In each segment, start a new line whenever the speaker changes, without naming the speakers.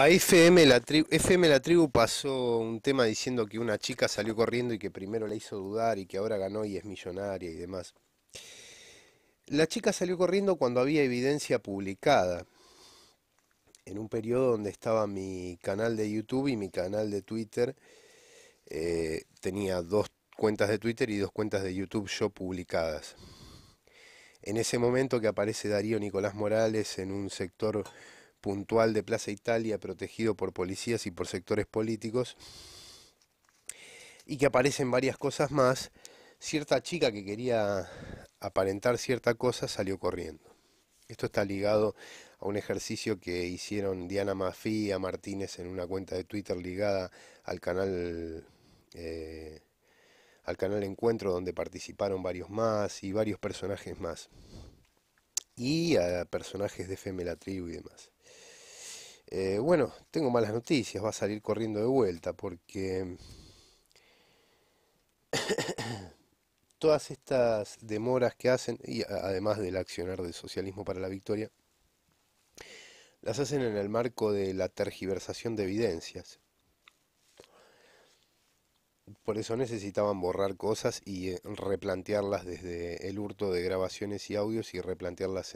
A FM la, tribu, FM la Tribu pasó un tema diciendo que una chica salió corriendo y que primero la hizo dudar y que ahora ganó y es millonaria y demás. La chica salió corriendo cuando había evidencia publicada. En un periodo donde estaba mi canal de YouTube y mi canal de Twitter, eh, tenía dos cuentas de Twitter y dos cuentas de YouTube yo publicadas. En ese momento que aparece Darío Nicolás Morales en un sector puntual de Plaza Italia protegido por policías y por sectores políticos, y que aparecen varias cosas más, cierta chica que quería aparentar cierta cosa salió corriendo. Esto está ligado a un ejercicio que hicieron Diana Mafía Martínez en una cuenta de Twitter ligada al canal eh, al canal Encuentro donde participaron varios más y varios personajes más y a personajes de Femela la Tribu y demás. Eh, bueno, tengo malas noticias, va a salir corriendo de vuelta porque mm, todas estas demoras que hacen, y además del accionar de socialismo para la victoria, las hacen en el marco de la tergiversación de evidencias. Por eso necesitaban borrar cosas y eh, replantearlas desde el hurto de grabaciones y audios y replantearlas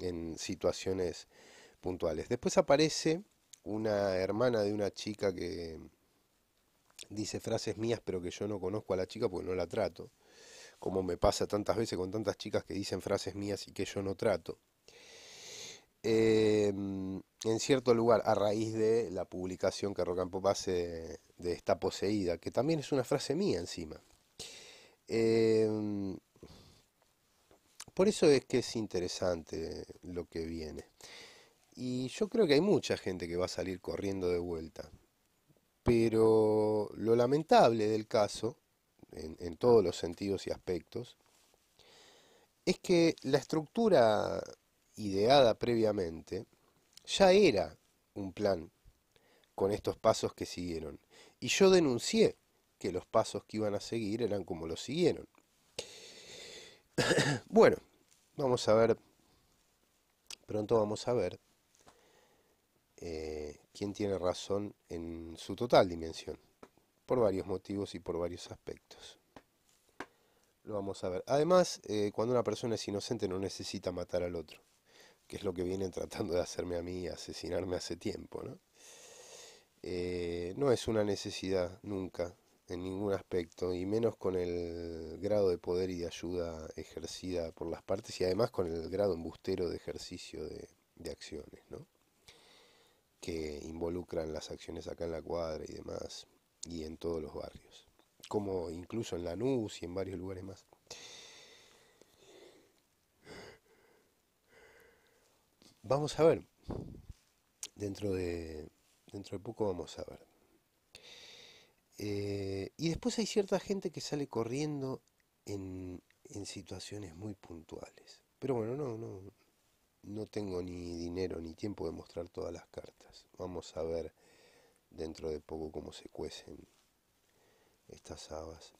en situaciones puntuales. Después aparece una hermana de una chica que dice frases mías, pero que yo no conozco a la chica porque no la trato. Como me pasa tantas veces con tantas chicas que dicen frases mías y que yo no trato. Eh, en cierto lugar, a raíz de la publicación que Rock hace de, Esta Está Poseída, que también es una frase mía encima. Eh, por eso es que es interesante lo que viene. Y yo creo que hay mucha gente que va a salir corriendo de vuelta. Pero lo lamentable del caso, en, todos los sentidos y aspectos, es que la estructura ideada previamente ya era un plan con estos pasos que siguieron. Y yo denuncié que los pasos que iban a seguir eran como los siguieron. bueno, vamos a ver, pronto vamos a ver quién tiene razón en su total dimensión, por varios motivos y por varios aspectos. Lo vamos a ver. Además, eh, cuando una persona es inocente no necesita matar al otro, que es lo que vienen tratando de hacerme a mí, asesinarme hace tiempo. No, eh, no es una necesidad nunca, en ningún aspecto, y menos con el grado de poder y de ayuda ejercida por las partes, y además con el grado embustero de ejercicio de, de acciones. ¿no? que involucran las acciones acá en la cuadra y demás, y en todos los barrios, como incluso en Lanús y en varios lugares más. Vamos a ver, dentro de, dentro de poco vamos a ver. Eh, y después hay cierta gente que sale corriendo en, situaciones muy puntuales. Pero bueno, no, no, no tengo ni dinero ni tiempo de mostrar todas las cartas. Vamos a ver dentro de poco cómo se cuecen estas habas.